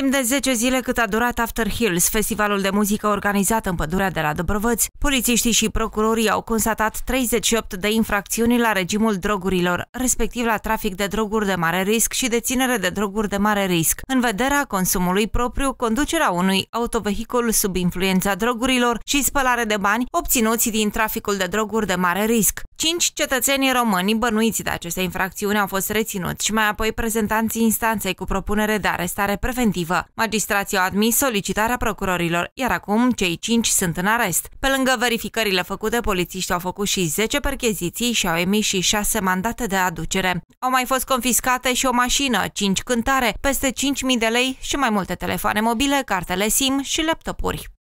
Timp de 10 zile cât a durat After Hills, festivalul de muzică organizat în pădurea de la Dobrovăț, polițiștii și procurorii au constatat 38 de infracțiuni la regimul drogurilor, respectiv la trafic de droguri de mare risc și deținere de droguri de mare risc, în vederea consumului propriu, conducerea unui autovehicul sub influența drogurilor și spălare de bani obținuți din traficul de droguri de mare risc. Cinci cetățenii români bănuiți de aceste infracțiuni au fost reținuți și mai apoi prezentanții instanței cu propunere de arestare preventivă. Magistrații au admis solicitarea procurorilor, iar acum cei cinci sunt în arest. Pe lângă verificările făcute, polițiștii au făcut și 10 percheziții și au emis și 6 mandate de aducere. Au mai fost confiscate și o mașină, 5 cântare, peste 5.000 de lei și mai multe telefoane mobile, cartele SIM și laptopuri.